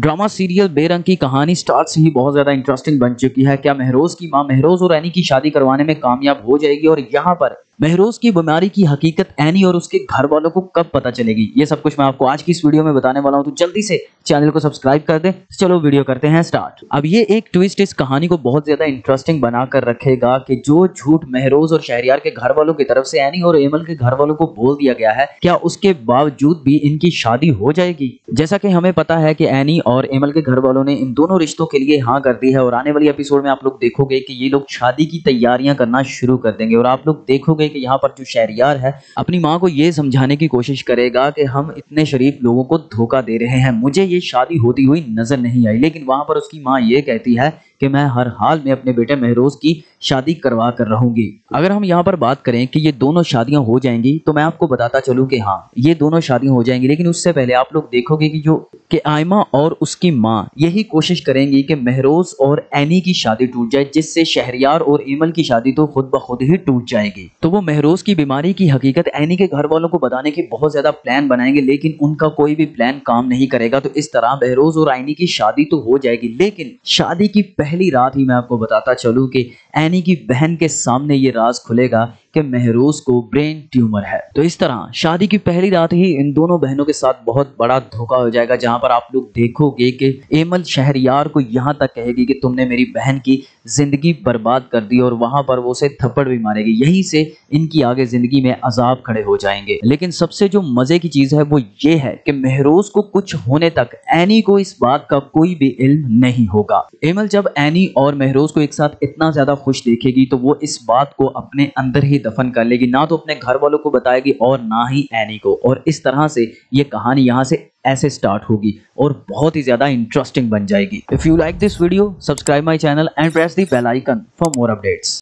drama serial बेरंग की कहानी स्टार्ट से ही बहुत ज्यादा इंटरेस्टिंग बन चुकी है क्या महरोज की मां महरोज और रैनी की शादी करवाने में कामयाब हो जाएगी और यहाँ पर महरोज की बीमारी की हकीकत एनी और उसके घर वालों को कब पता चलेगी ये सब कुछ मैं आपको आज की इस वीडियो में बताने वाला हूँ तो जल्दी से चैनल को सब्सक्राइब कर दे चलो वीडियो करते हैं स्टार्ट अब ये एक ट्विस्ट इस कहानी को बहुत ज्यादा इंटरेस्टिंग बनाकर रखेगा कि जो झूठ महरोज और शहरियार के घर वालों की तरफ से एनी और एमल के घर वालों को बोल दिया गया है क्या उसके बावजूद भी इनकी शादी हो जाएगी जैसा की हमें पता है की एनी और एमल के घर वालों ने इन दोनों रिश्तों के लिए हाँ कर दी है और आने वाली एपिसोड में आप लोग देखोगे की ये लोग शादी की तैयारियां करना शुरू कर देंगे और आप लोग देखोगे देखोगे कि यहाँ पर जो शहरियार है अपनी माँ को ये समझाने की कोशिश करेगा कि हम इतने शरीफ लोगों को धोखा दे रहे हैं मुझे ये शादी होती हुई नजर नहीं आई लेकिन वहां पर उसकी माँ ये कहती है कि मैं हर हाल में अपने बेटे महरोज की शादी करवा कर रहूंगी अगर हम यहाँ पर बात करें कि ये दोनों शादियाँ हो जाएंगी तो मैं आपको बताता चलूँ कि हाँ ये दोनों शादियाँ हो जाएंगी लेकिन उससे पहले आप लोग देखोगे कि जो कि आयमा और उसकी माँ यही कोशिश करेंगी कि महरोज और एनी की शादी टूट जाए जिससे शहरियार और ईमल की शादी तो खुद ब खुद ही टूट जाएगी तो वो महरोज की बीमारी की हकीकत एनी के घर वालों को बताने की बहुत ज्यादा प्लान बनाएंगे लेकिन उनका कोई भी प्लान काम नहीं करेगा तो इस तरह महरोज और एनी की शादी तो हो जाएगी लेकिन शादी की पहली पहली रात ही मैं आपको बताता चलूँ कि एनी की बहन के सामने ये राज खुलेगा कि महरोज को ब्रेन ट्यूमर है तो इस तरह शादी की पहली रात ही इन दोनों बहनों के साथ बहुत बड़ा धोखा हो जाएगा जहां पर आप लोग देखोगे कि एमल शहरियार को यहां तक कहेगी कि तुमने मेरी बहन की जिंदगी बर्बाद कर दी और वहां पर वो उसे थप्पड़ भी मारेगी यहीं से इनकी आगे जिंदगी में अजाब खड़े हो जाएंगे लेकिन सबसे जो मजे की चीज है वो ये है कि महरोज को कुछ होने तक एनी को इस बात का कोई भी इल्म नहीं होगा एमल जब एनी और महरोज को एक साथ इतना ज्यादा खुश देखेगी तो वो इस बात को अपने अंदर ही दफन कर लेगी ना तो अपने घर वालों को बताएगी और ना ही एनी को और इस तरह से ये कहानी यहाँ से ऐसे स्टार्ट होगी और बहुत ही ज्यादा इंटरेस्टिंग बन जाएगी if you like this video subscribe my channel and press the bell icon for more updates